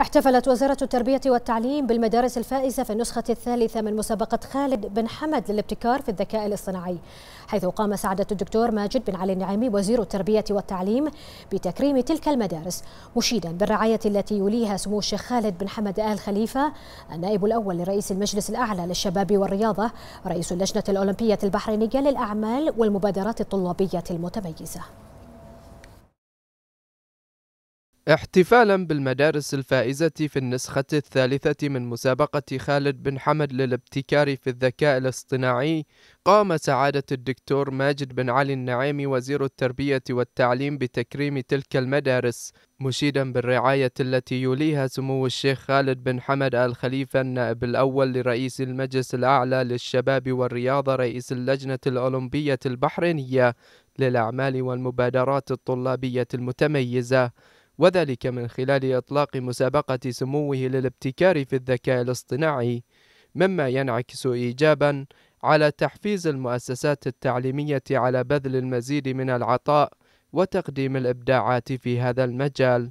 احتفلت وزارة التربية والتعليم بالمدارس الفائزة في النسخة الثالثة من مسابقة خالد بن حمد للابتكار في الذكاء الاصطناعي حيث قام سعادة الدكتور ماجد بن علي النعيمي وزير التربية والتعليم بتكريم تلك المدارس مشيدا بالرعاية التي يوليها سمو الشيخ خالد بن حمد آل خليفة النائب الأول لرئيس المجلس الأعلى للشباب والرياضة رئيس اللجنة الأولمبية البحرينية للأعمال والمبادرات الطلابية المتميزة احتفالا بالمدارس الفائزة في النسخة الثالثة من مسابقة خالد بن حمد للابتكار في الذكاء الاصطناعي قام سعادة الدكتور ماجد بن علي النعيمي وزير التربية والتعليم بتكريم تلك المدارس مشيدا بالرعاية التي يوليها سمو الشيخ خالد بن حمد آل خليفة النائب الأول لرئيس المجلس الأعلى للشباب والرياضة رئيس اللجنة الأولمبية البحرينية للأعمال والمبادرات الطلابية المتميزة وذلك من خلال إطلاق مسابقة سموه للابتكار في الذكاء الاصطناعي مما ينعكس إيجابا على تحفيز المؤسسات التعليمية على بذل المزيد من العطاء وتقديم الإبداعات في هذا المجال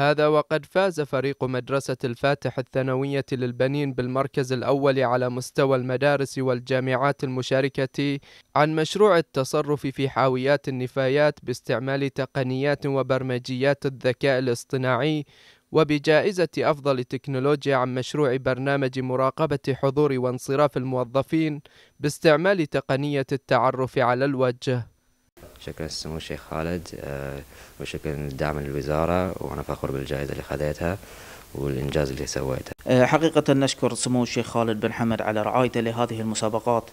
هذا وقد فاز فريق مدرسة الفاتح الثانوية للبنين بالمركز الأول على مستوى المدارس والجامعات المشاركة عن مشروع التصرف في حاويات النفايات باستعمال تقنيات وبرمجيات الذكاء الاصطناعي وبجائزة أفضل تكنولوجيا عن مشروع برنامج مراقبة حضور وانصراف الموظفين باستعمال تقنية التعرف على الوجه شكرا سمو الشيخ خالد آه، وشكرا للدعم للوزاره الوزارة وأنا فخور بالجائزة اللي خذيتها والإنجاز اللي سويته آه، حقيقة نشكر سمو الشيخ خالد بن حمد على رعايته لهذه المسابقات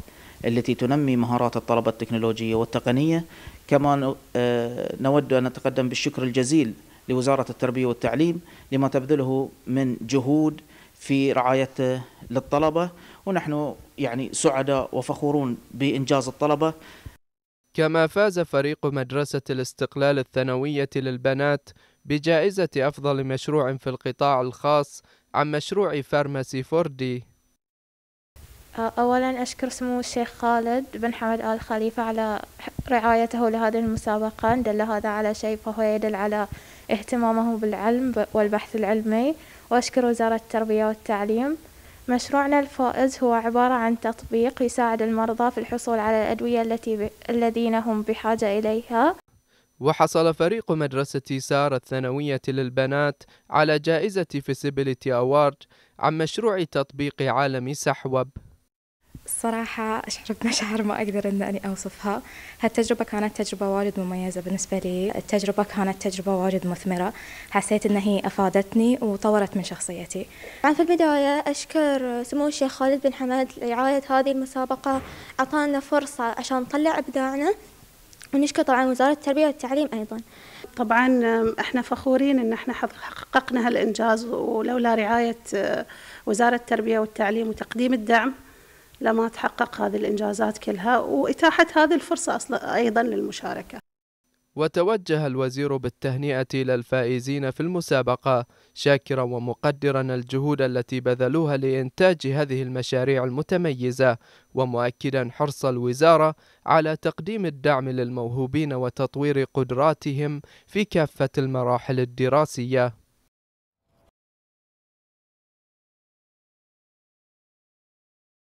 التي تنمي مهارات الطلبة التكنولوجية والتقنية كما آه، نود أن نتقدم بالشكر الجزيل لوزارة التربية والتعليم لما تبذله من جهود في رعايته للطلبة ونحن يعني سعداء وفخورون بإنجاز الطلبة كما فاز فريق مدرسة الاستقلال الثانوية للبنات بجائزة أفضل مشروع في القطاع الخاص عن مشروع فارماسي فوردي أولا أشكر سمو الشيخ خالد بن حمد آل خليفة على رعايته لهذه المسابقة دل هذا على شيء فهو يدل على اهتمامه بالعلم والبحث العلمي وأشكر وزارة التربية والتعليم مشروعنا الفائز هو عبارة عن تطبيق يساعد المرضى في الحصول على الأدوية التي ب... الذين هم بحاجة إليها وحصل فريق مدرسة سارة الثانوية للبنات على جائزة فيسيبيليتي أوارد عن مشروع تطبيق عالم سحوب الصراحة أشعر بمشاعر ما أقدر أن أني أوصفها هالتجربة كانت تجربة واجد مميزة بالنسبة لي التجربة كانت تجربة واجد مثمرة حسيت أن هي أفادتني وطورت من شخصيتي طبعا في البداية أشكر سمو الشيخ خالد بن حمد لرعاية هذه المسابقة أعطانا فرصة عشان نطلع إبداعنا ونشكر طبعا وزارة التربية والتعليم أيضا طبعا احنا فخورين ان احنا حققنا هالانجاز ولولا رعايه أه، وزاره التربيه والتعليم وتقديم الدعم لما تحقق هذه الإنجازات كلها وإتاحة هذه الفرصة أصلا أيضا للمشاركة وتوجه الوزير بالتهنئة إلى الفائزين في المسابقة شاكرا ومقدرا الجهود التي بذلوها لإنتاج هذه المشاريع المتميزة ومؤكدا حرص الوزارة على تقديم الدعم للموهوبين وتطوير قدراتهم في كافة المراحل الدراسية